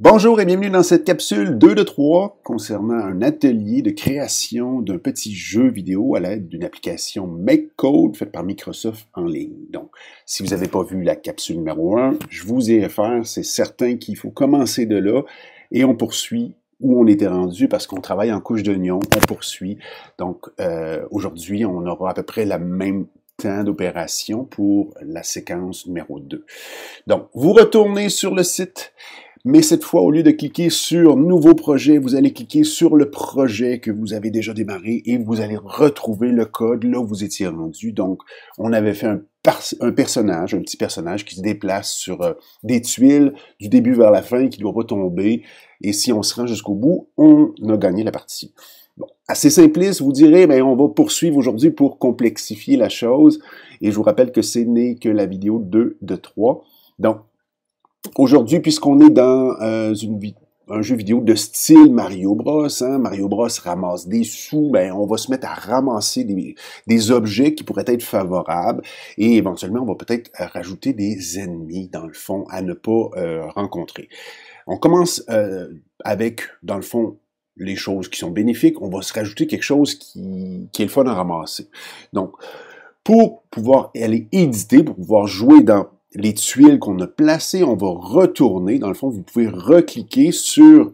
Bonjour et bienvenue dans cette capsule 2 de 3 concernant un atelier de création d'un petit jeu vidéo à l'aide d'une application MakeCode faite par Microsoft en ligne. Donc, si vous n'avez pas vu la capsule numéro 1, je vous y réfère. C'est certain qu'il faut commencer de là et on poursuit où on était rendu parce qu'on travaille en couche d'oignon, on poursuit. Donc euh, aujourd'hui, on aura à peu près la même temps d'opération pour la séquence numéro 2. Donc, vous retournez sur le site mais cette fois, au lieu de cliquer sur Nouveau projet, vous allez cliquer sur le projet que vous avez déjà démarré et vous allez retrouver le code là où vous étiez rendu. Donc, on avait fait un, personnage, un petit personnage qui se déplace sur euh, des tuiles du début vers la fin qui doit retomber. Et si on se rend jusqu'au bout, on a gagné la partie. Bon, assez simpliste, vous direz, mais on va poursuivre aujourd'hui pour complexifier la chose. Et je vous rappelle que ce n'est que la vidéo 2 de 3. Donc, aujourd'hui, puisqu'on est dans euh, un jeu vidéo de style Mario Bros. Hein, Mario Bros ramasse des sous, ben on va se mettre à ramasser des, objets qui pourraient être favorables et éventuellement on va peut-être euh, rajouter des ennemis dans le fond à ne pas euh, rencontrer. On commence avec dans le fond les choses qui sont bénéfiques, on va se rajouter quelque chose qui, qui est le fun à ramasser. Donc pour pouvoir aller éditer, pour pouvoir jouer dans les tuiles qu'on a placées, on va retourner. Dans le fond, vous pouvez recliquer sur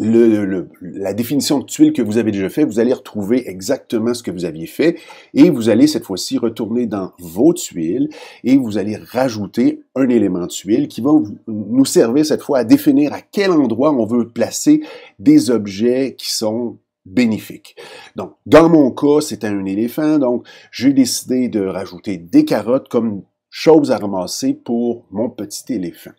le, la définition de tuile que vous avez déjà fait. Vous allez retrouver exactement ce que vous aviez fait et vous allez cette fois-ci retourner dans vos tuiles et vous allez rajouter un élément de tuile qui va nous servir cette fois à définir à quel endroit on veut placer des objets qui sont bénéfiques. Donc, dans mon cas, c'était un éléphant, donc j'ai décidé de rajouter des carottes comme chose à ramasser pour mon petit éléphant.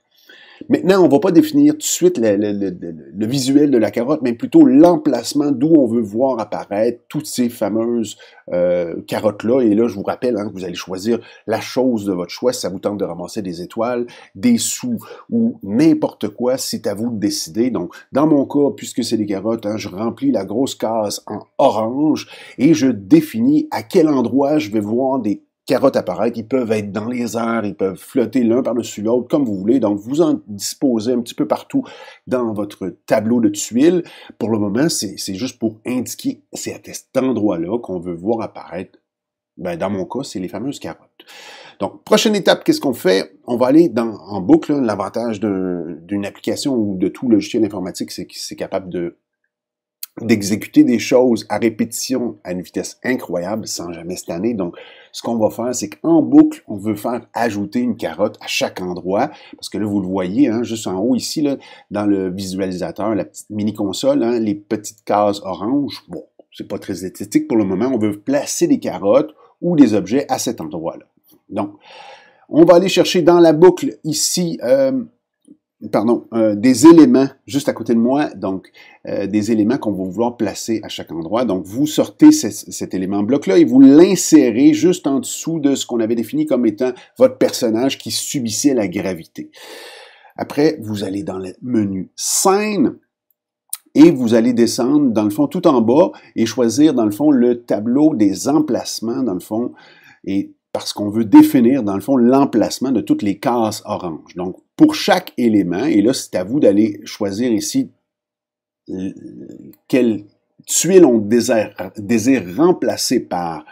Maintenant, on ne va pas définir tout de suite le, visuel de la carotte, mais plutôt l'emplacement d'où on veut voir apparaître toutes ces fameuses euh, carottes-là. Et là, je vous rappelle que hein, vous allez choisir la chose de votre choix. Si ça vous tente de ramasser des étoiles, des sous ou n'importe quoi, c'est à vous de décider. Donc, dans mon cas, puisque c'est des carottes, hein, je remplis la grosse case en orange et je définis à quel endroit je vais voir des carottes apparaître, ils peuvent être dans les airs, ils peuvent flotter l'un par-dessus l'autre, comme vous voulez. Donc, vous en disposez un petit peu partout dans votre tableau de tuiles. Pour le moment, c'est juste pour indiquer, c'est à cet endroit-là qu'on veut voir apparaître. Ben, dans mon cas, c'est les fameuses carottes. Donc, prochaine étape, qu'est-ce qu'on fait? On va aller dans, en boucle. Hein, l'avantage d'une application ou de tout logiciel informatique, c'est qu'il c'est capable de d'exécuter des choses à répétition à une vitesse incroyable sans jamais stanner. Donc, ce qu'on va faire, c'est qu'en boucle, on veut faire ajouter une carotte à chaque endroit, parce que là, vous le voyez, hein, juste en haut ici, dans le visualisateur, la petite mini-console, hein, les petites cases oranges, bon, c'est pas très esthétique pour le moment, on veut placer des carottes ou des objets à cet endroit-là. Donc, on va aller chercher dans la boucle ici... Euh, pardon, euh, des éléments juste à côté de moi, donc euh, des éléments qu'on va vouloir placer à chaque endroit. Donc vous sortez cet élément bloc-là et vous l'insérez juste en dessous de ce qu'on avait défini comme étant votre personnage qui subissait la gravité. Après, vous allez dans le menu scène et vous allez descendre dans le fond tout en bas et choisir dans le fond le tableau des emplacements dans le fond et parce qu'on veut définir, dans le fond, l'emplacement de toutes les cases oranges. Donc, pour chaque élément, et là, c'est à vous d'aller choisir ici euh, quelle tuile on désire, remplacer par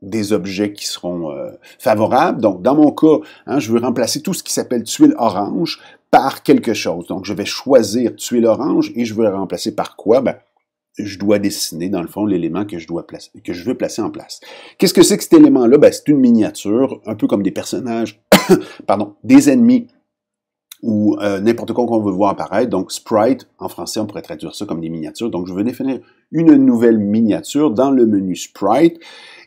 des objets qui seront euh, favorables. Donc, dans mon cas, hein, je veux remplacer tout ce qui s'appelle tuile orange par quelque chose. Donc, je vais choisir tuile orange et je veux la remplacer par quoi? Ben, je dois dessiner, dans le fond, l'élément que je dois placer, que je veux placer en place. Qu'est-ce que c'est que cet élément-là? Ben, c'est une miniature, un peu comme des personnages, pardon, des ennemis ou euh, n'importe quoi qu'on veut voir apparaître. Donc, sprite, en français, on pourrait traduire ça comme des miniatures. Donc, je veux définir une nouvelle miniature dans le menu Sprite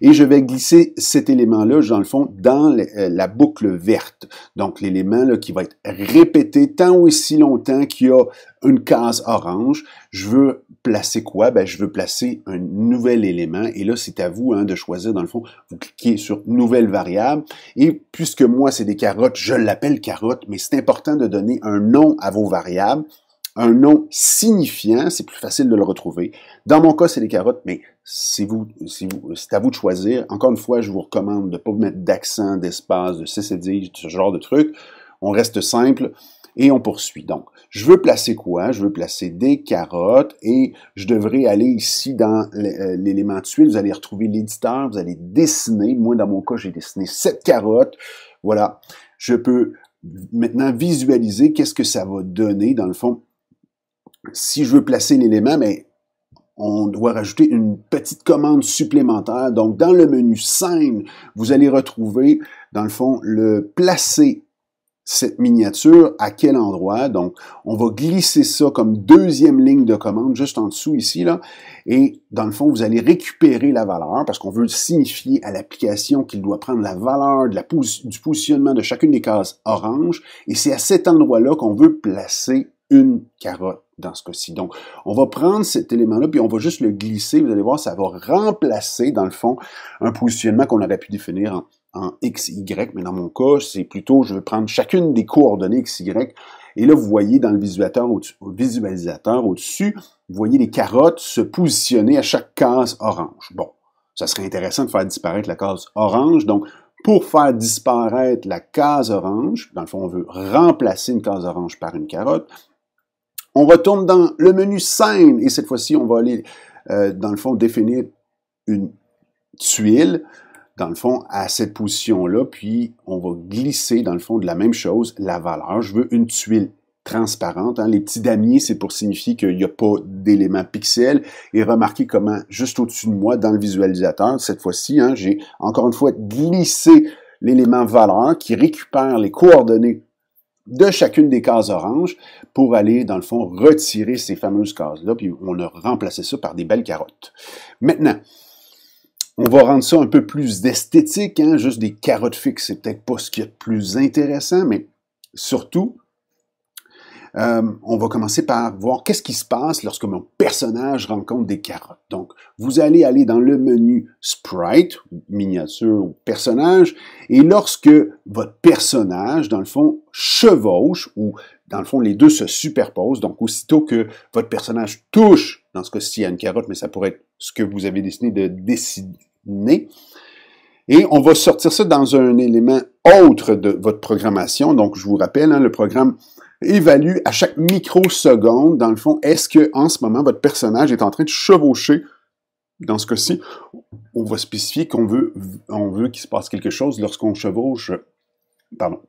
et je vais glisser cet élément-là, dans le fond, dans euh, la boucle verte. Donc, l'élément qui va être répété tant ou si longtemps qu'il y a une case orange. Je veux placer quoi? Ben, je veux placer un nouvel élément. Et là, c'est à vous hein, de choisir, dans le fond, vous cliquez sur « Nouvelle variable ». Et puisque moi, c'est des carottes, je l'appelle carotte, mais c'est important de donner un nom à vos variables un nom signifiant, c'est plus facile de le retrouver. Dans mon cas, c'est les carottes, mais c'est vous, si vous, c'est à vous de choisir. Encore une fois, je vous recommande de ne pas mettre d'accent, d'espace, de CCD, ce genre de truc. On reste simple et on poursuit. Donc, je veux placer quoi? Je veux placer des carottes et je devrais aller ici dans euh, l'élément tuile. Vous allez retrouver l'éditeur, vous allez dessiner. Moi, dans mon cas, j'ai dessiné sept carottes. Voilà. Je peux maintenant visualiser qu'est-ce que ça va donner, dans le fond, si je veux placer l'élément, mais on doit rajouter une petite commande supplémentaire. Donc, dans le menu scène, vous allez retrouver, dans le fond, le placer cette miniature à quel endroit. Donc, on va glisser ça comme deuxième ligne de commande juste en dessous ici. là. Et dans le fond, vous allez récupérer la valeur parce qu'on veut signifier à l'application qu'il doit prendre la valeur de la du positionnement de chacune des cases orange. Et c'est à cet endroit-là qu'on veut placer une carotte dans ce cas-ci. Donc, on va prendre cet élément-là, puis on va juste le glisser. Vous allez voir, ça va remplacer, dans le fond, un positionnement qu'on aurait pu définir en, XY. x, y. Mais dans mon cas, c'est plutôt, je veux prendre chacune des coordonnées x, y. Et là, vous voyez dans le visualisateur au-dessus, vous voyez les carottes se positionner à chaque case orange. Bon, ça serait intéressant de faire disparaître la case orange. Donc, pour faire disparaître la case orange, dans le fond, on veut remplacer une case orange par une carotte, on retourne dans le menu scène et cette fois-ci, on va aller, euh, dans le fond, définir une tuile, dans le fond, à cette position-là, puis on va glisser, dans le fond, de la même chose, la valeur. Je veux une tuile transparente. Hein. Les petits damiers, c'est pour signifier qu'il n'y a pas d'élément pixel. Et remarquez comment, juste au-dessus de moi, dans le visualisateur, cette fois-ci, hein, j'ai encore une fois glissé l'élément valeur qui récupère les coordonnées de chacune des cases oranges pour aller, dans le fond, retirer ces fameuses cases-là, puis on a remplacé ça par des belles carottes. Maintenant, on va rendre ça un peu plus esthétique, hein? juste des carottes fixes, c'est peut-être pas ce qui est le plus intéressant, mais surtout, euh, on va commencer par voir qu'est-ce qui se passe lorsque mon personnage rencontre des carottes. Donc, vous allez aller dans le menu Sprite, miniature ou personnage, et lorsque votre personnage, dans le fond, chevauche, ou dans le fond, les deux se superposent, donc aussitôt que votre personnage touche, dans ce cas-ci, a une carotte, mais ça pourrait être ce que vous avez décidé de dessiner, et on va sortir ça dans un élément autre de votre programmation. Donc, je vous rappelle, hein, le programme évalue à chaque microseconde, dans le fond, est-ce que en ce moment votre personnage est en train de chevaucher dans ce cas-ci, on va spécifier qu'on veut, on veut qu'il se passe quelque chose lorsqu'on chevauche, pardon,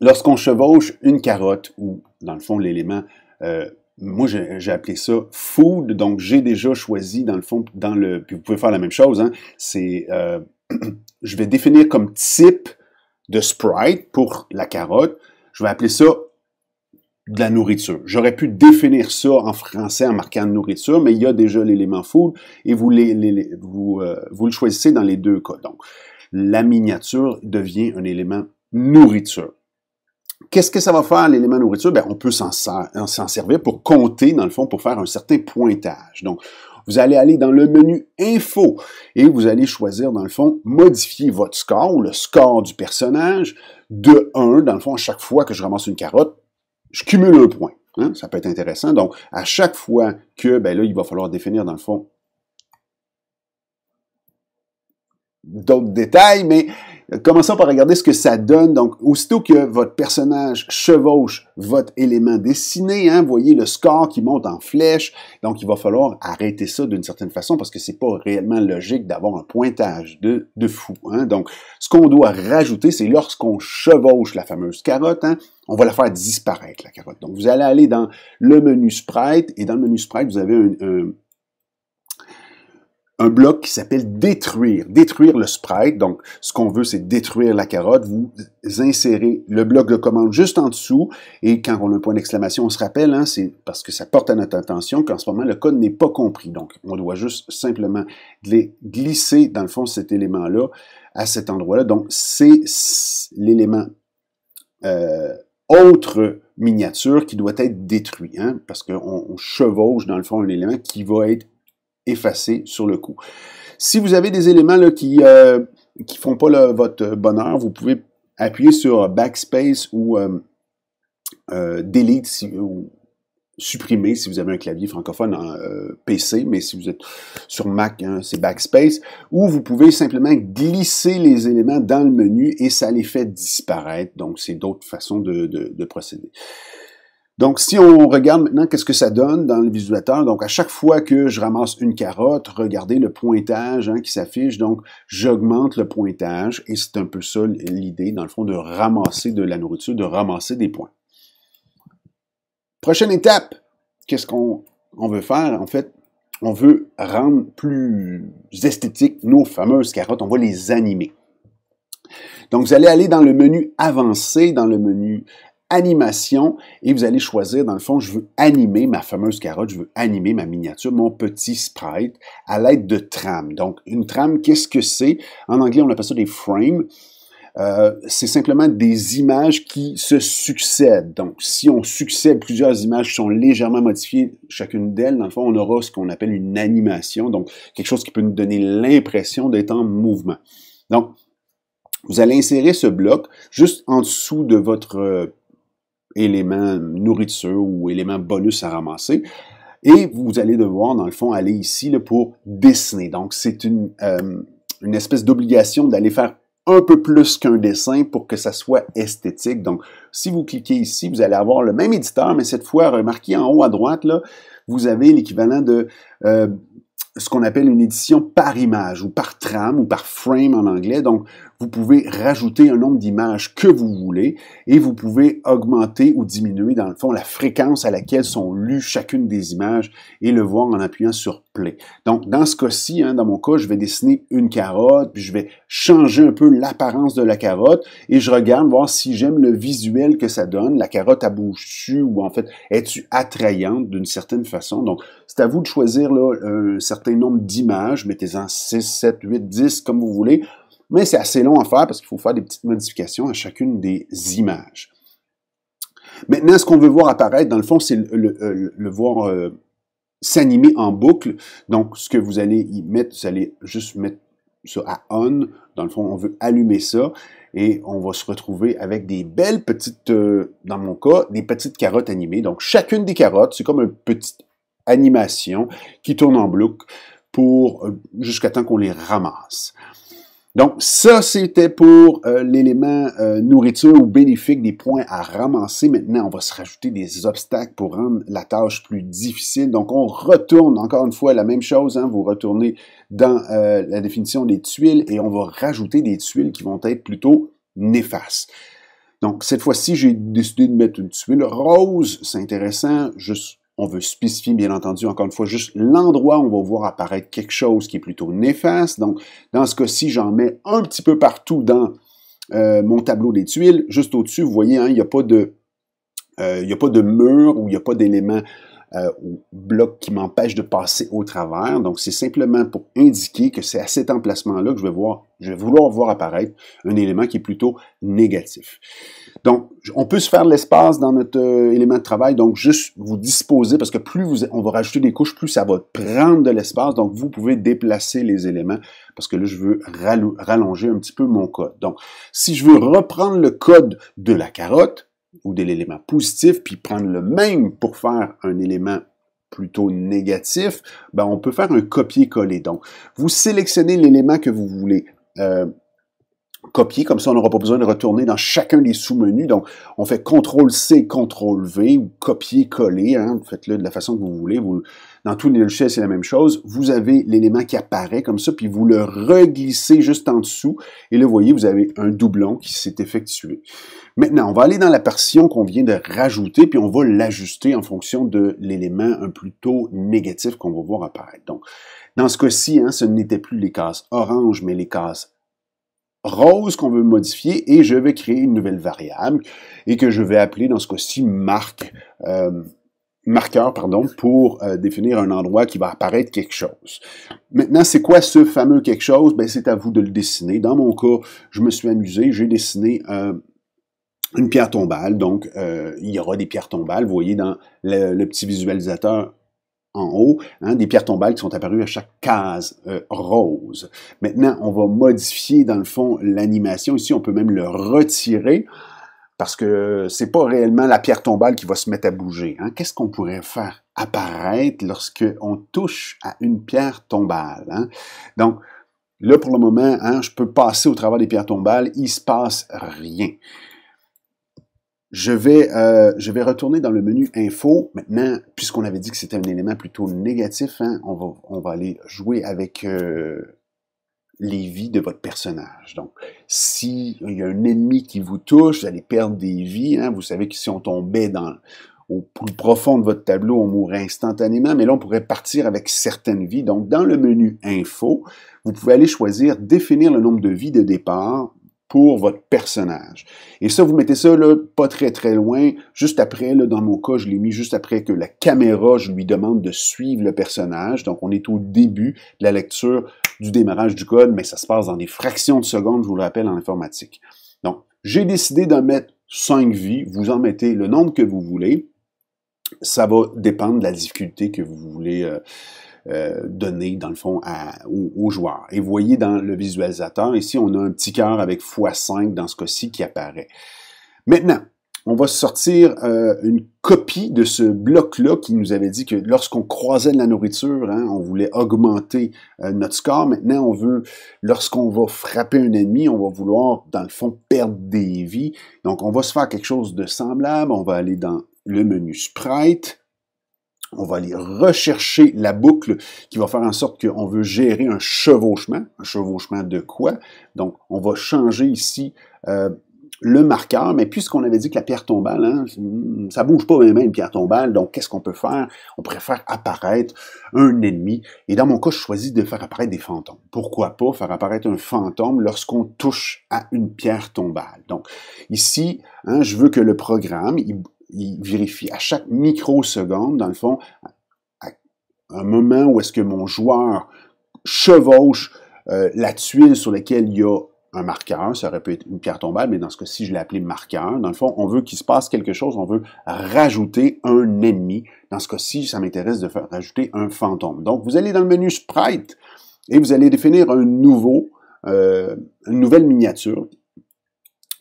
lorsqu'on chevauche une carotte ou dans le fond l'élément. Euh, moi, j'ai appelé ça food, donc j'ai déjà choisi dans le fond, dans le, puis vous pouvez faire la même chose. Hein, c'est, euh, je vais définir comme type de sprite pour la carotte. Je vais appeler ça de la nourriture. J'aurais pu définir ça en français en marquant nourriture, mais il y a déjà l'élément food et vous, euh, le choisissez dans les deux cas. Donc, la miniature devient un élément nourriture. Qu'est-ce que ça va faire, l'élément nourriture? Ben, on peut s'en servir pour compter, dans le fond, pour faire un certain pointage. Donc, vous allez aller dans le menu Info et vous allez choisir, dans le fond, modifier votre score ou le score du personnage de 1, dans le fond, à chaque fois que je ramasse une carotte, je cumule un point. Hein, ça peut être intéressant. Donc, à chaque fois que, ben là, il va falloir définir, dans le fond, d'autres détails, mais Commençons par regarder ce que ça donne. Donc, aussitôt que votre personnage chevauche votre élément dessiné, hein, voyez le score qui monte en flèche. Donc, il va falloir arrêter ça d'une certaine façon parce que c'est pas réellement logique d'avoir un pointage de, de fou. Hein. Donc, ce qu'on doit rajouter, c'est lorsqu'on chevauche la fameuse carotte, hein, on va la faire disparaître, la carotte. Donc, vous allez aller dans le menu Sprite et dans le menu Sprite, vous avez un un bloc qui s'appelle détruire. Détruire le sprite, donc ce qu'on veut c'est détruire la carotte. Vous insérez le bloc de commande juste en dessous et quand on a un point d'exclamation, on se rappelle, hein, c'est parce que ça porte à notre attention qu'en ce moment le code n'est pas compris. Donc on doit juste simplement glisser dans le fond cet élément-là à cet endroit-là. Donc c'est l'élément euh, autre miniature qui doit être détruit, hein, parce qu'on on chevauche dans le fond un élément qui va être effacer sur le coup. Si vous avez des éléments qui ne euh, font pas votre bonheur, vous pouvez appuyer sur Backspace ou euh, euh, Delete ou supprimer si vous avez un clavier francophone en PC, mais si vous êtes sur Mac, hein, c'est Backspace, ou vous pouvez simplement glisser les éléments dans le menu et ça les fait disparaître. Donc, c'est d'autres façons de procéder. Donc, si on regarde maintenant qu'est-ce que ça donne dans le visualisateur, donc à chaque fois que je ramasse une carotte, regardez le pointage hein, qui s'affiche, donc j'augmente le pointage, et c'est un peu ça l'idée, dans le fond, de ramasser de la nourriture, de ramasser des points. Prochaine étape, qu'est-ce qu'on veut faire? En fait, on veut rendre plus esthétiques nos fameuses carottes, on va les animer. Donc, vous allez aller dans le menu avancé, dans le menu animation et vous allez choisir, dans le fond, je veux animer ma fameuse carotte, je veux animer ma miniature, mon petit sprite à l'aide de trames. Donc, une trame, qu'est-ce que c'est? En anglais, on appelle ça des frames. Euh, c'est simplement des images qui se succèdent. Donc, si on succède plusieurs images qui sont légèrement modifiées, chacune d'elles, dans le fond, on aura ce qu'on appelle une animation, donc quelque chose qui peut nous donner l'impression d'être en mouvement. Donc, vous allez insérer ce bloc juste en dessous de votre euh, éléments nourriture ou éléments bonus à ramasser. Et vous allez devoir, dans le fond, aller ici là, pour dessiner. Donc, c'est une, euh, une espèce d'obligation d'aller faire un peu plus qu'un dessin pour que ça soit esthétique. Donc, si vous cliquez ici, vous allez avoir le même éditeur, mais cette fois, remarquez en haut à droite, là, vous avez l'équivalent de euh, ce qu'on appelle une édition par image ou par trame ou par frame en anglais. Donc, vous pouvez rajouter un nombre d'images que vous voulez et vous pouvez augmenter ou diminuer, dans le fond, la fréquence à laquelle sont lues chacune des images et le voir en appuyant sur Play. Donc, dans ce cas-ci, hein, dans mon cas, je vais dessiner une carotte, puis je vais changer un peu l'apparence de la carotte et je regarde voir si j'aime le visuel que ça donne. La carotte à bouche ou en fait, es-tu attrayante d'une certaine façon? Donc, c'est à vous de choisir un certain nombre d'images. Mettez-en 6, 7, 8, 10, comme vous voulez mais c'est assez long à faire parce qu'il faut faire des petites modifications à chacune des images. Maintenant, ce qu'on veut voir apparaître, dans le fond, c'est le, euh, voir euh, s'animer en boucle. Donc, ce que vous allez y mettre, vous allez juste mettre ça à on. Dans le fond, on veut allumer ça et on va se retrouver avec des belles petites, euh, dans mon cas, des petites carottes animées. Donc, chacune des carottes, c'est comme une petite animation qui tourne en bloc pour jusqu'à temps qu'on les ramasse. Donc, ça, c'était pour euh, l'élément euh, nourriture ou bénéfique des points à ramasser. Maintenant, on va se rajouter des obstacles pour rendre la tâche plus difficile. Donc, on retourne encore une fois la même chose. Hein, vous retournez dans euh, la définition des tuiles et on va rajouter des tuiles qui vont être plutôt néfastes. Donc, cette fois-ci, j'ai décidé de mettre une tuile rose. C'est intéressant, juste on veut spécifier, bien entendu, encore une fois, juste l'endroit où on va voir apparaître quelque chose qui est plutôt néfaste. Donc, dans ce cas-ci, j'en mets un petit peu partout dans euh, mon tableau des tuiles. Juste au-dessus, vous voyez, hein, il n'y a pas de... Euh, a pas de mur ou il n'y a pas d'élément euh, ou bloc qui m'empêche de passer au travers. Donc, c'est simplement pour indiquer que c'est à cet emplacement-là que je vais, voir, je vais vouloir voir apparaître un élément qui est plutôt négatif. Donc, on peut se faire de l'espace dans notre euh, élément de travail, donc juste vous disposer, parce que plus vous, on va rajouter des couches, plus ça va prendre de l'espace, donc vous pouvez déplacer les éléments, parce que là, je veux rallonger un petit peu mon code. Donc, si je veux reprendre le code de la carotte, ou de l'élément positif, puis prendre le même pour faire un élément plutôt négatif, ben on peut faire un copier-coller. Donc, vous sélectionnez l'élément que vous voulez euh, copier, comme ça on n'aura pas besoin de retourner dans chacun des sous-menus. Donc, on fait CTRL-C, CTRL-V ou copier-coller, hein. faites-le de la façon que vous voulez. Vous, dans tous les logiciels, c'est la même chose. Vous avez l'élément qui apparaît comme ça, puis vous le reglissez juste en dessous. Et là, vous voyez, vous avez un doublon qui s'est effectué. Maintenant, on va aller dans la partition qu'on vient de rajouter, puis on va l'ajuster en fonction de l'élément un plutôt négatif qu'on va voir apparaître. Donc, dans ce cas-ci, hein, ce n'était plus les cases orange, mais les cases rose qu'on veut modifier et je vais créer une nouvelle variable et que je vais appeler dans ce cas-ci marque, euh, marqueur pardon, pour euh, définir un endroit qui va apparaître quelque chose. Maintenant, c'est quoi ce fameux quelque chose? Ben, c'est à vous de le dessiner. Dans mon cas, je me suis amusé, j'ai dessiné euh, une pierre tombale, donc il y aura des pierres tombales, vous voyez dans le petit visualisateur en haut, hein, des pierres tombales qui sont apparues à chaque case euh, rose. Maintenant, on va modifier dans le fond l'animation. Ici, on peut même le retirer parce que c'est pas réellement la pierre tombale qui va se mettre à bouger. Hein. Qu'est-ce qu'on pourrait faire apparaître lorsque on touche à une pierre tombale hein? Donc là, pour le moment, je peux passer au travers des pierres tombales, il se passe rien. Je vais, euh, je vais retourner dans le menu Info. Maintenant, puisqu'on avait dit que c'était un élément plutôt négatif, hein, on, va, on va aller jouer avec euh, les vies de votre personnage. Donc, s'il y a un ennemi qui vous touche, vous allez perdre des vies. Hein. vous savez que si on tombait dans au plus profond de votre tableau, on mourrait instantanément, mais là, on pourrait partir avec certaines vies. Donc, dans le menu Info, vous pouvez aller choisir Définir le nombre de vies de départ, pour votre personnage. Et ça, vous mettez ça là, pas très très loin, juste après, là, dans mon cas, je l'ai mis juste après que la caméra, je lui demande de suivre le personnage. Donc, on est au début de la lecture du démarrage du code, mais ça se passe dans des fractions de secondes, je vous le rappelle, en informatique. Donc, j'ai décidé d'en mettre 5 vies, vous en mettez le nombre que vous voulez. Ça va dépendre de la difficulté que vous voulez, euh, euh, donner donné, dans le fond, aux, joueurs. Et vous voyez dans le visualisateur, ici, on a un petit cœur avec x5 dans ce cas-ci qui apparaît. Maintenant, on va sortir euh, une copie de ce bloc-là qui nous avait dit que lorsqu'on croisait de la nourriture, hein, on voulait augmenter euh, notre score. Maintenant, on veut, lorsqu'on va frapper un ennemi, on va vouloir, dans le fond, perdre des vies. Donc, on va se faire quelque chose de semblable. On va aller dans le menu Sprite, on va aller rechercher la boucle qui va faire en sorte qu'on veut gérer un chevauchement. Un chevauchement de quoi? Donc, on va changer ici euh, le marqueur, mais puisqu'on avait dit que la pierre tombale, hein, hmm, ça bouge pas même une pierre tombale, donc qu'est-ce qu'on peut faire? On préfère apparaître un ennemi. Et dans mon cas, je choisis de faire apparaître des fantômes. Pourquoi pas faire apparaître un fantôme lorsqu'on touche à une pierre tombale? Donc ici, hein, je veux que le programme, il, il vérifie à chaque microseconde, dans le fond, à un moment où est-ce que mon joueur chevauche euh, la tuile sur laquelle il y a un marqueur, ça aurait pu être une pierre tombale, mais dans ce cas-ci, je l'ai appelé marqueur. Dans le fond, on veut qu'il se passe quelque chose, on veut rajouter un ennemi. Dans ce cas-ci, ça m'intéresse de faire rajouter un fantôme. Donc, vous allez dans le menu Sprite et vous allez définir un nouveau, euh, une nouvelle miniature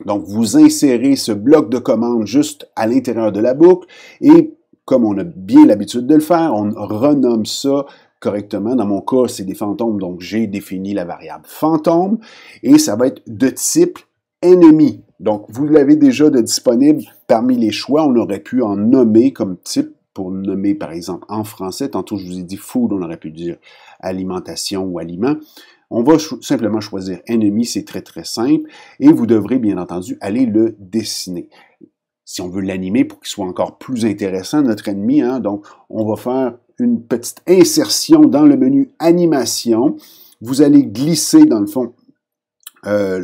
donc, vous insérez ce bloc de commande juste à l'intérieur de la boucle et comme on a bien l'habitude de le faire, on renomme ça correctement. Dans mon cas, c'est des fantômes, donc j'ai défini la variable fantôme et ça va être de type ennemi. Donc, vous l'avez déjà de disponible. Parmi les choix, on aurait pu en nommer comme type pour nommer, par exemple, en français. Tantôt, je vous ai dit food, on aurait pu dire alimentation ou aliment. On va simplement choisir ennemi, c'est très très simple, et vous devrez bien entendu aller le dessiner. Si on veut l'animer pour qu'il soit encore plus intéressant, notre ennemi, hein, donc on va faire une petite insertion dans le menu animation. Vous allez glisser dans le fond euh,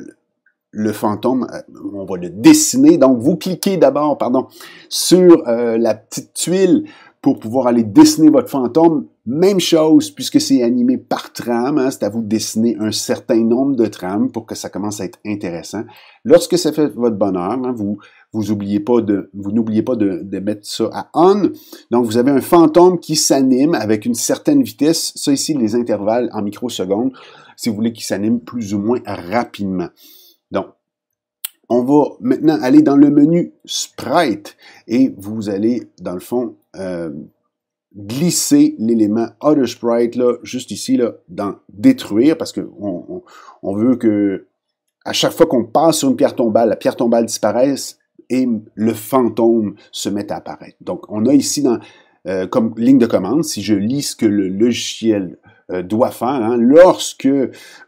le fantôme, euh, on va le dessiner. Donc, vous cliquez d'abord, pardon, sur euh, la petite tuile pour pouvoir aller dessiner votre fantôme. Même chose, puisque c'est animé par trame, hein, c'est à vous de dessiner un certain nombre de trames pour que ça commence à être intéressant. Lorsque ça fait votre bonheur, hein, vous vous oubliez pas de vous n'oubliez pas de, de, mettre ça à on. Donc vous avez un fantôme qui s'anime avec une certaine vitesse. Ça ici les intervalles en microsecondes, si vous voulez qu'il s'anime plus ou moins rapidement. On va maintenant aller dans le menu Sprite et vous allez, dans le fond, euh, glisser l'élément Other Sprite là, juste ici là, dans Détruire parce qu'on on, veut que à chaque fois qu'on passe sur une pierre tombale, la pierre tombale disparaisse et le fantôme se met à apparaître. Donc, on a ici dans, euh, comme ligne de commande, si je lis ce que le logiciel euh, doit faire. Hein. lorsque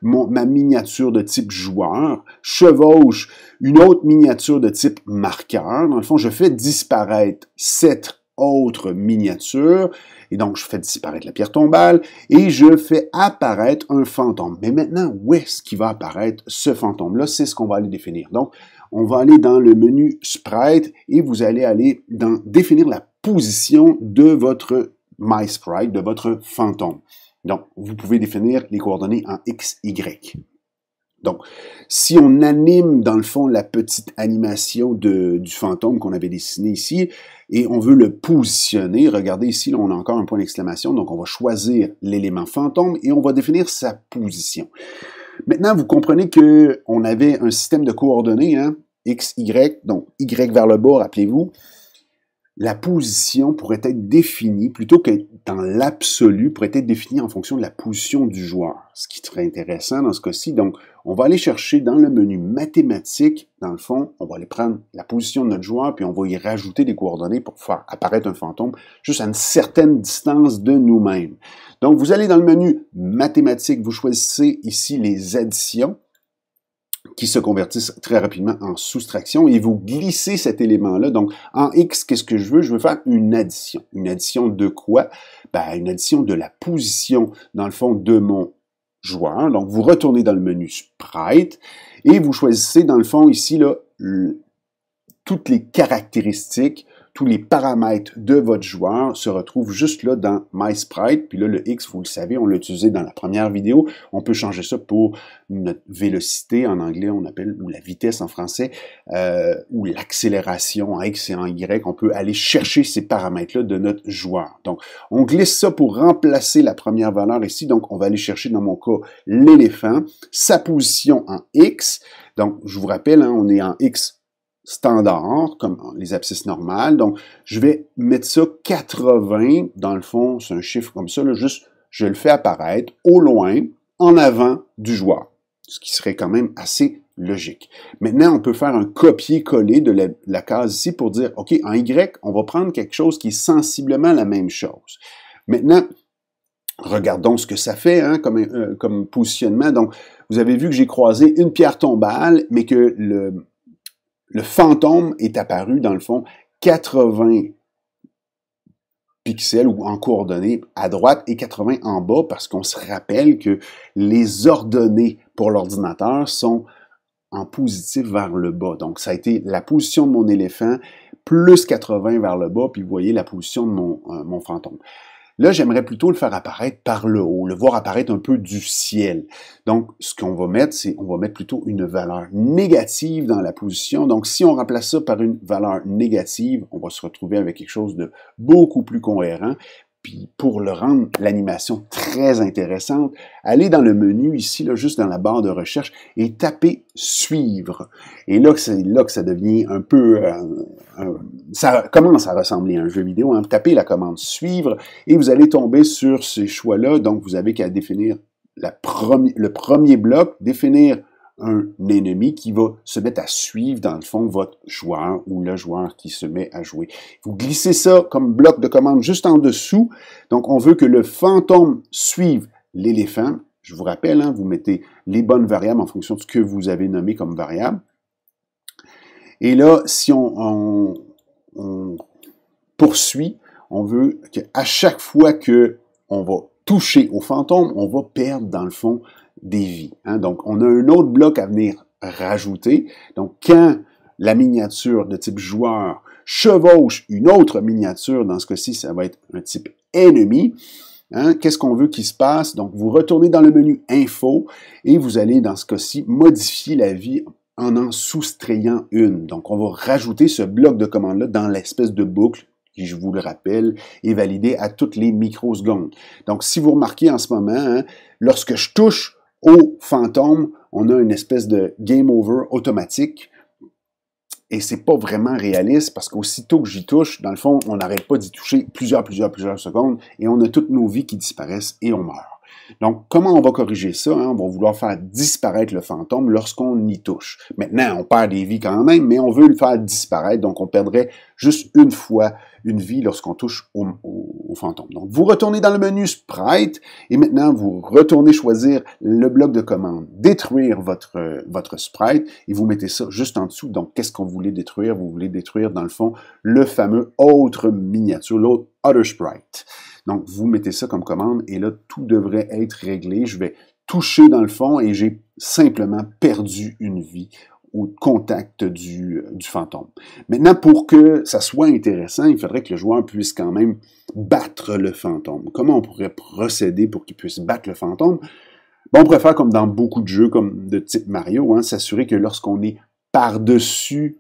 ma miniature de type joueur chevauche une autre miniature de type marqueur, dans le fond, je fais disparaître cette autre miniature, et donc je fais disparaître la pierre tombale, et je fais apparaître un fantôme. Mais maintenant, où est-ce qu'il va apparaître ce fantôme-là? C'est ce qu'on va aller définir. Donc, on va aller dans le menu Sprite, et vous allez aller dans définir la position de votre My Sprite, de votre fantôme. Donc, vous pouvez définir les coordonnées en x, y. Donc, si on anime, dans le fond, la petite animation du fantôme qu'on avait dessiné ici, et on veut le positionner, regardez ici, là, on a encore un point d'exclamation, donc on va choisir l'élément fantôme et on va définir sa position. Maintenant, vous comprenez qu'on avait un système de coordonnées, hein, x, y, donc y vers le bas, rappelez-vous, la position pourrait être définie, plutôt que dans l'absolu, pourrait être définie en fonction de la position du joueur, ce qui serait intéressant dans ce cas-ci. Donc, on va aller chercher dans le menu mathématiques, dans le fond, on va aller prendre la position de notre joueur, puis on va y rajouter des coordonnées pour faire apparaître un fantôme juste à une certaine distance de nous-mêmes. Donc, vous allez dans le menu mathématiques, vous choisissez ici les additions, qui se convertissent très rapidement en soustraction et vous glissez cet élément-là. Donc, en X, qu'est-ce que je veux? Je veux faire une addition. Une addition de quoi? Ben, une addition de la position, dans le fond, de mon joueur. Donc, vous retournez dans le menu Sprite et vous choisissez, dans le fond, ici, là, toutes les caractéristiques tous les paramètres de votre joueur se retrouvent juste là dans MySprite. Puis là, le X, vous le savez, on l'a utilisé dans la première vidéo. On peut changer ça pour notre vélocité en anglais, on appelle, ou la vitesse en français, euh, ou l'accélération en X et en Y. On peut aller chercher ces paramètres-là de notre joueur. Donc, on glisse ça pour remplacer la première valeur ici. Donc, on va aller chercher, dans mon cas, l'éléphant, sa position en X. Donc, je vous rappelle, hein, on est en X standard, comme les abscisses normales. Donc, je vais mettre ça 80, dans le fond, c'est un chiffre comme ça, juste je le fais apparaître au loin, en avant du joueur, ce qui serait quand même assez logique. Maintenant, on peut faire un copier-coller de la, case ici pour dire, OK, en Y, on va prendre quelque chose qui est sensiblement la même chose. Maintenant, regardons ce que ça fait hein, comme, euh, comme positionnement. Donc, vous avez vu que j'ai croisé une pierre tombale, mais que le, le fantôme est apparu, dans le fond, 80 pixels ou en coordonnées à droite et 80 en bas parce qu'on se rappelle que les ordonnées pour l'ordinateur sont en positif vers le bas. Donc, ça a été la position de mon éléphant plus 80 vers le bas, puis vous voyez la position de mon, euh, mon fantôme. Là, j'aimerais plutôt le faire apparaître par le haut, le voir apparaître un peu du ciel. Donc, ce qu'on va mettre, c'est on va mettre plutôt une valeur négative dans la position. Donc, si on remplace ça par une valeur négative, on va se retrouver avec quelque chose de beaucoup plus cohérent. Puis pour le rendre l'animation très intéressante, allez dans le menu ici, là, juste dans la barre de recherche, et tapez suivre. Et là, c'est là que ça devient un peu, euh, ça commence à ressembler à un jeu vidéo. Hein. Tapez la commande suivre et vous allez tomber sur ces choix-là. Donc vous avez qu'à définir la le premier bloc, définir un ennemi qui va se mettre à suivre, dans le fond, votre joueur ou le joueur qui se met à jouer. Vous glissez ça comme bloc de commande juste en dessous. Donc, on veut que le fantôme suive l'éléphant. Je vous rappelle, hein, vous mettez les bonnes variables en fonction de ce que vous avez nommé comme variable. Et là, si on, poursuit, on veut qu'à chaque fois que on va toucher au fantôme, on va perdre dans le fond des vies. Hein. Donc, on a un autre bloc à venir rajouter. Donc, quand la miniature de type joueur chevauche une autre miniature, dans ce cas-ci, ça va être un type ennemi. Hein. Qu'est-ce qu'on veut qu'il se passe? Donc, vous retournez dans le menu Info et vous allez, dans ce cas-ci, modifier la vie en en soustrayant une. Donc, on va rajouter ce bloc de commande-là dans l'espèce de boucle qui, je vous le rappelle, est validé à toutes les microsecondes. Donc, si vous remarquez en ce moment, hein, lorsque je touche au fantôme, on a une espèce de game over automatique. Et c'est pas vraiment réaliste parce qu'aussitôt que j'y touche, dans le fond, on n'arrête pas d'y toucher plusieurs, plusieurs, plusieurs secondes et on a toutes nos vies qui disparaissent et on meurt. Donc, comment on va corriger ça? Hein? On va vouloir faire disparaître le fantôme lorsqu'on y touche. Maintenant, on perd des vies quand même, mais on veut le faire disparaître. Donc, on perdrait juste une fois une vie lorsqu'on touche au, au, donc, vous retournez dans le menu Sprite et maintenant, vous retournez choisir le bloc de commande, détruire votre, votre Sprite et vous mettez ça juste en dessous. Donc, qu'est-ce qu'on voulait détruire? Vous voulez détruire, dans le fond, le fameux autre miniature, l'autre Other Sprite. Donc, vous mettez ça comme commande et là, tout devrait être réglé. Je vais toucher dans le fond et j'ai simplement perdu une vie contact euh, du, fantôme. Maintenant, pour que ça soit intéressant, il faudrait que le joueur puisse quand même battre le fantôme. Comment on pourrait procéder pour qu'il puisse battre le fantôme? Bon, on pourrait faire comme dans beaucoup de jeux comme de type Mario, hein, s'assurer que lorsqu'on est par-dessus,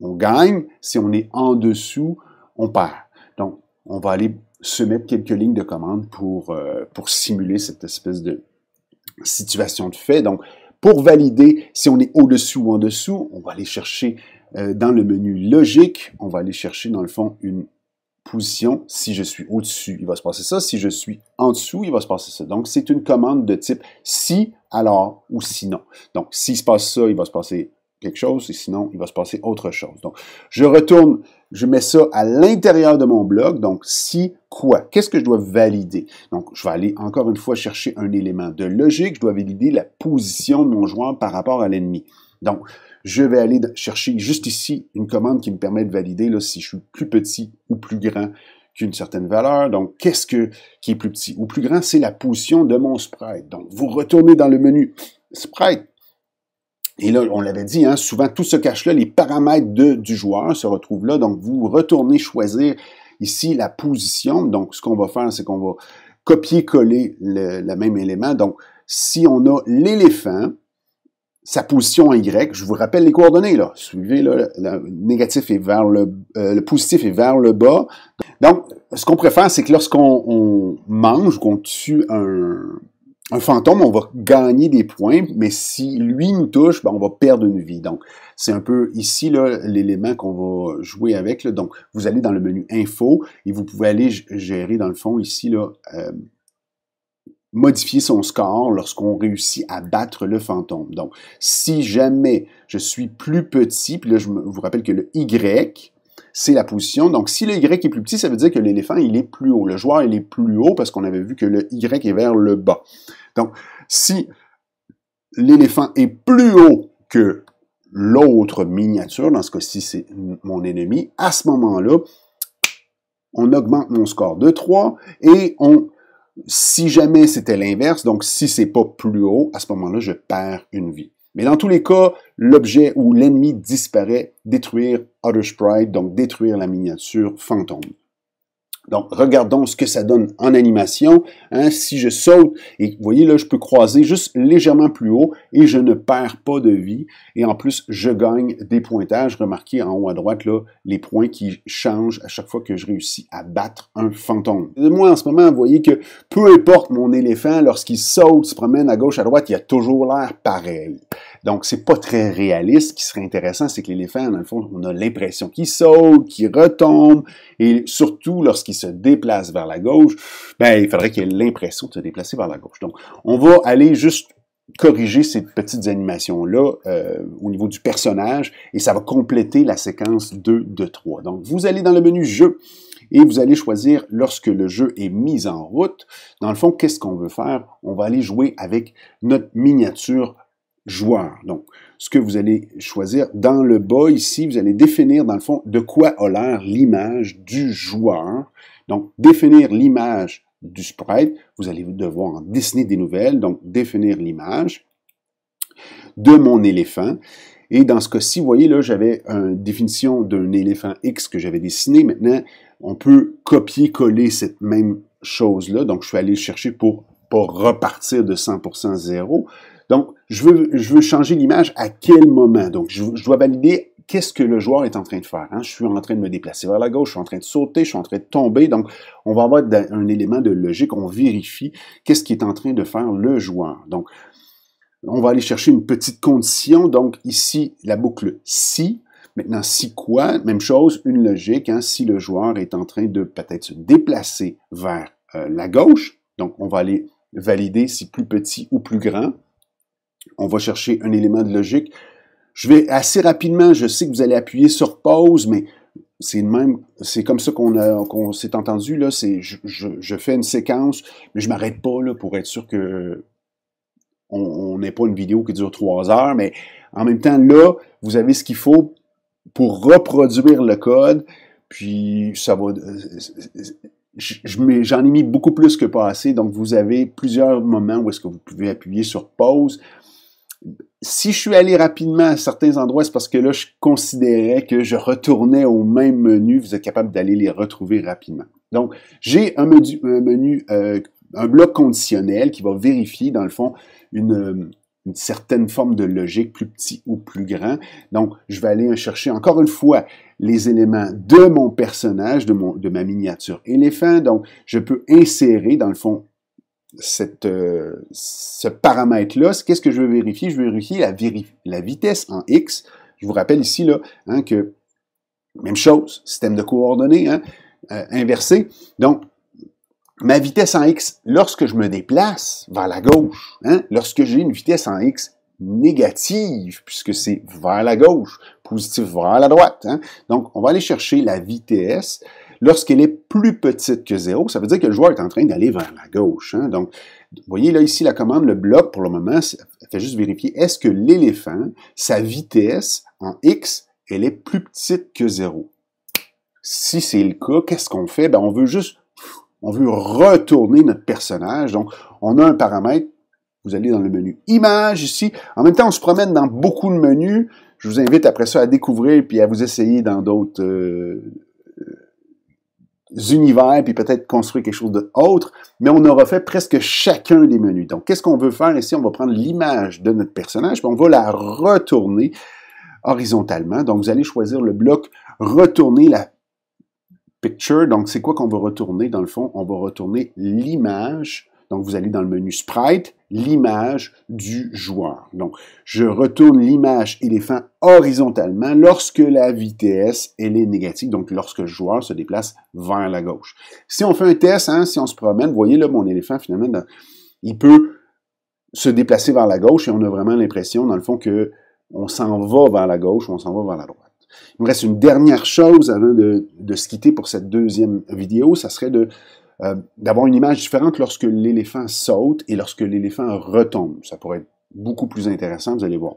on gagne. Si on est en dessous, on perd. Donc, on va aller se mettre quelques lignes de commande pour, euh, pour simuler cette espèce de situation de fait. Donc, pour valider si on est au-dessus ou en dessous. On va aller chercher euh, dans le menu logique, on va aller chercher dans le fond une position. Si je suis au-dessus, il va se passer ça. Si je suis en dessous, il va se passer ça. Donc, c'est une commande de type si, alors ou sinon. Donc, s'il se passe ça, il va se passer quelque chose et sinon, il va se passer autre chose. Donc, je retourne, je mets ça à l'intérieur de mon blog. Donc, si, quoi? Qu'est-ce que je dois valider? Donc, je vais aller encore une fois chercher un élément de logique. Je dois valider la position de mon joueur par rapport à l'ennemi. Donc, je vais aller chercher juste ici une commande qui me permet de valider là, si je suis plus petit ou plus grand qu'une certaine valeur. Donc, qu'est-ce que, qui est plus petit ou plus grand? C'est la position de mon sprite. Donc, vous retournez dans le menu Sprite, et là, on l'avait dit, hein, souvent tout ce cache là, les paramètres du joueur se retrouvent là. Donc, vous retournez choisir ici la position. Donc, ce qu'on va faire, c'est qu'on va copier-coller le, même élément. Donc, si on a l'éléphant, sa position Y, je vous rappelle les coordonnées, là. Suivez, là, le, négatif est vers le, euh, le positif est vers le bas. Donc, ce qu'on préfère, c'est que lorsqu'on mange, qu'on tue un, un fantôme, on va gagner des points, mais si lui nous touche, ben, on va perdre une vie. Donc, c'est un peu ici l'élément qu'on va jouer avec. Donc, vous allez dans le menu Info et vous pouvez aller gérer, dans le fond, ici, là, euh, modifier son score lorsqu'on réussit à battre le fantôme. Donc, si jamais je suis plus petit, puis là, je vous rappelle que le Y, c'est la position. Donc, si le Y est plus petit, ça veut dire que l'éléphant, il est plus haut. Le joueur, il est plus haut parce qu'on avait vu que le Y est vers le bas. Donc, si l'éléphant est plus haut que l'autre miniature, dans ce cas-ci, c'est mon ennemi, à ce moment-là, on augmente mon score de 3 et on, si jamais c'était l'inverse, donc si c'est pas plus haut, à ce moment-là, je perds une vie. Mais dans tous les cas, l'objet ou l'ennemi disparaît, détruire Otter Sprite, donc détruire la miniature fantôme. Donc, regardons ce que ça donne en animation. Hein. si je saute, et vous voyez là, je peux croiser juste légèrement plus haut et je ne perds pas de vie. Et en plus, je gagne des pointages. Remarquez en haut à droite, là, les points qui changent à chaque fois que je réussis à battre un fantôme. Moi, en ce moment, vous voyez que peu importe mon éléphant, lorsqu'il saute, se promène à gauche, à droite, il a toujours l'air pareil. Donc, c'est pas très réaliste. Ce qui serait intéressant, c'est que l'éléphant, dans le fond, on a l'impression qu'il saute, qu'il retombe, et surtout lorsqu'il se déplace vers la gauche, ben, il faudrait qu'il ait l'impression de se déplacer vers la gauche. Donc, on va aller juste corriger ces petites animations-là euh, au niveau du personnage et ça va compléter la séquence 2 de 3. Donc, vous allez dans le menu « Jeu » et vous allez choisir lorsque le jeu est mis en route. Dans le fond, qu'est-ce qu'on veut faire? On va aller jouer avec notre miniature joueur. Donc, ce que vous allez choisir dans le bas ici, vous allez définir dans le fond de quoi a l'air l'image du joueur. Donc, définir l'image du sprite, vous allez devoir dessiner des nouvelles, donc définir l'image de mon éléphant. Et dans ce cas-ci, vous voyez, là, j'avais une définition d'un éléphant X que j'avais dessiné. Maintenant, on peut copier-coller cette même chose-là. Donc, je suis allé chercher pour pas repartir de 100% zéro. Donc, je veux, changer l'image à quel moment. Donc, je, dois valider qu'est-ce que le joueur est en train de faire. Hein? Je suis en train de me déplacer vers la gauche, je suis en train de sauter, je suis en train de tomber. Donc, on va avoir un élément de logique. On vérifie qu'est-ce qui est en train de faire le joueur. Donc, on va aller chercher une petite condition. Donc, ici, la boucle si. Maintenant, si quoi? Même chose, une logique. Hein? Si le joueur est en train de peut-être se déplacer vers euh, la gauche, donc on va aller valider si plus petit ou plus grand on va chercher un élément de logique. Je vais assez rapidement, je sais que vous allez appuyer sur pause, mais c'est même, c'est comme ça qu'on s'est entendu là. C'est, je, fais une séquence, mais je m'arrête pas pour être sûr que on n'ait pas une vidéo qui dure trois heures. Mais en même temps, là, vous avez ce qu'il faut pour reproduire le code. Puis ça va. Euh, j'en ai mis beaucoup plus que pas assez. Donc vous avez plusieurs moments où est-ce que vous pouvez appuyer sur pause si je suis allé rapidement à certains endroits, c'est parce que là, je considérais que je retournais au même menu. Vous êtes capable d'aller les retrouver rapidement. Donc, j'ai un menu, un, euh, bloc conditionnel qui va vérifier, dans le fond, une, une, certaine forme de logique, plus petit ou plus grand. Donc, je vais aller chercher, encore une fois, les éléments de mon personnage, de, mon, de ma miniature éléphant. Donc, je peux insérer, dans le fond, cette, euh, ce paramètre-là, qu'est-ce que je veux vérifier? Je veux vérifier la, vitesse en X. Je vous rappelle ici là, hein, que, même chose, système de coordonnées hein, euh, inversé. Donc, ma vitesse en X, lorsque je me déplace vers la gauche, hein, lorsque j'ai une vitesse en X négative, puisque c'est vers la gauche, positif vers la droite. Hein. donc, on va aller chercher la vitesse lorsqu'elle est plus petite que 0, ça veut dire que le joueur est en train d'aller vers la gauche. Hein. Donc, vous voyez là ici la commande, le bloc pour le moment, ça fait juste vérifier est-ce que l'éléphant, sa vitesse en x, elle est plus petite que 0. Si c'est le cas, qu'est-ce qu'on fait? Ben, on veut juste, on veut retourner notre personnage. Donc, on a un paramètre, vous allez dans le menu image ici. En même temps, on se promène dans beaucoup de menus. Je vous invite après ça à découvrir puis à vous essayer dans d'autres euh, univers, puis peut-être construire quelque chose d'autre, mais on aura fait presque chacun des menus. Donc, qu'est-ce qu'on veut faire ici? On va prendre l'image de notre personnage, puis on va la retourner horizontalement. Donc, vous allez choisir le bloc « Retourner la picture ». Donc, c'est quoi qu'on va retourner? Dans le fond, on va retourner l'image. Donc, vous allez dans le menu « Sprite », l'image du joueur. Donc, je retourne l'image éléphant horizontalement lorsque la vitesse, elle est négative, donc lorsque le joueur se déplace vers la gauche. Si on fait un test, hein, si on se promène, vous voyez là, mon éléphant, finalement, ben, il peut se déplacer vers la gauche et on a vraiment l'impression, dans le fond, que on s'en va vers la gauche ou on s'en va vers la droite. Il me reste une dernière chose avant de se quitter pour cette deuxième vidéo, ça serait de euh, d'avoir une image différente lorsque l'éléphant saute et lorsque l'éléphant retombe. Ça pourrait être beaucoup plus intéressant, vous allez voir.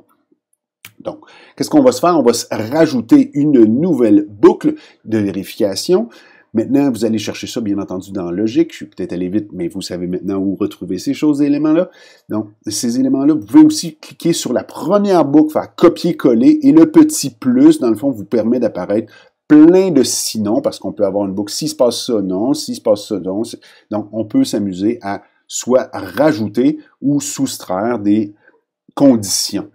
Donc, qu'est-ce qu'on va se faire? On va se rajouter une nouvelle boucle de vérification. Maintenant, vous allez chercher ça, bien entendu, dans logique. Je suis peut-être allé vite, mais vous savez maintenant où retrouver ces choses, ces éléments-là. Donc, ces éléments-là, vous pouvez aussi cliquer sur la première boucle, faire copier-coller, et le petit plus, dans le fond, vous permet d'apparaître plein de sinon, parce qu'on peut avoir une boucle, s'il se passe ça, non, s'il se passe ça, non. Donc, on peut s'amuser à soit rajouter ou soustraire des conditions.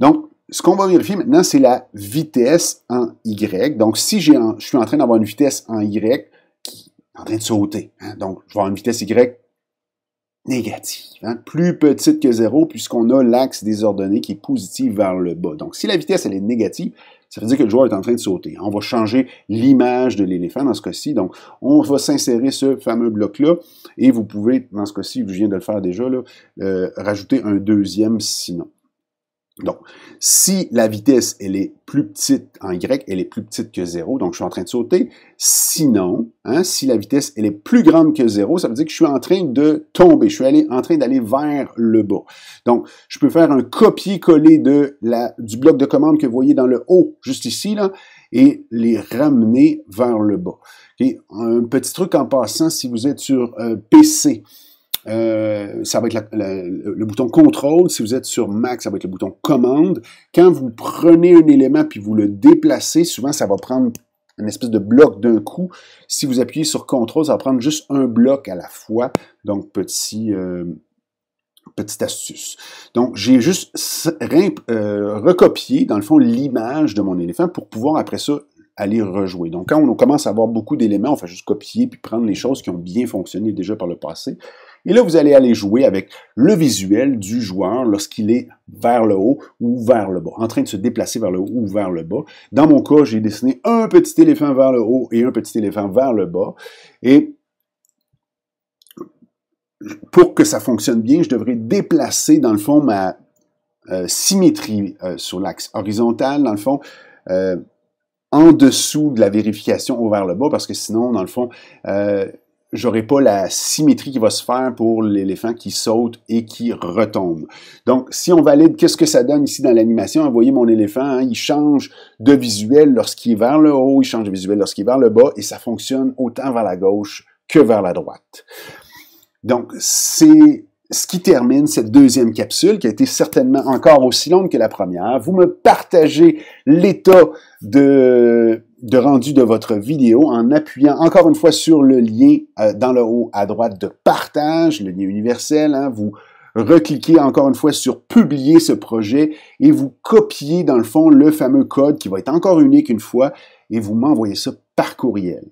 Donc, ce qu'on va vérifier maintenant, c'est la vitesse en Y. Donc, si j'ai je suis en train d'avoir une vitesse en Y qui est en train de sauter, hein. donc je vais avoir une vitesse Y négative, hein. plus petite que zéro, puisqu'on a l'axe des ordonnées qui est positif vers le bas. Donc, si la vitesse elle est négative, ça veut dire que le joueur est en train de sauter. On va changer l'image de l'éléphant dans ce cas-ci. Donc, on va s'insérer ce fameux bloc-là. Et vous pouvez, dans ce cas-ci, je viens de le faire déjà, là, euh, rajouter un deuxième sinon. Donc, si la vitesse, elle est plus petite en y elle est plus petite que 0, donc je suis en train de sauter. Sinon, hein, si la vitesse, elle est plus grande que 0, ça veut dire que je suis en train de tomber, je suis en train d'aller vers le bas. Donc, je peux faire un copier-coller de la, du bloc de commande que vous voyez dans le haut, juste ici, là, et les ramener vers le bas. Et Un petit truc en passant, si vous êtes sur euh, PC, euh, ça va être le bouton contrôle. Si vous êtes sur Mac, ça va être le bouton commande. Quand vous prenez un élément puis vous le déplacez, souvent ça va prendre une espèce de bloc d'un coup. Si vous appuyez sur contrôle, ça va prendre juste un bloc à la fois. Donc petit euh, petite astuce. Donc, j'ai juste euh, recopié, dans le fond, l'image de mon éléphant pour pouvoir, après ça, aller rejouer. Donc, quand on commence à avoir beaucoup d'éléments, on fait juste copier puis prendre les choses qui ont bien fonctionné déjà par le passé. Et là, vous allez aller jouer avec le visuel du joueur lorsqu'il est vers le haut ou vers le bas, en train de se déplacer vers le haut ou vers le bas. Dans mon cas, j'ai dessiné un petit éléphant vers le haut et un petit éléphant vers le bas. Et pour que ça fonctionne bien, je devrais déplacer, dans le fond, ma euh, symétrie euh, sur l'axe horizontal, dans le fond. Euh, en dessous de la vérification ou vers le bas, parce que sinon, dans le fond, j'aurai pas la symétrie qui va se faire pour l'éléphant qui saute et qui retombe. Donc, si on valide, qu'est-ce que ça donne ici dans l'animation? Vous voyez mon éléphant, hein, il change de visuel lorsqu'il est vers le haut, il change de visuel lorsqu'il est vers le bas, et ça fonctionne autant vers la gauche que vers la droite. Donc, c'est ce qui termine cette deuxième capsule, qui a été certainement encore aussi longue que la première. Vous me partagez l'état de de rendu de votre vidéo en appuyant encore une fois sur le lien euh, dans le haut à droite de partage, le lien universel. Hein. vous recliquez encore une fois sur publier ce projet et vous copiez dans le fond le fameux code qui va être encore unique une fois et vous m'envoyez ça par courriel.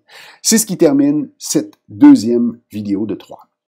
C'est ce qui termine cette deuxième vidéo de trois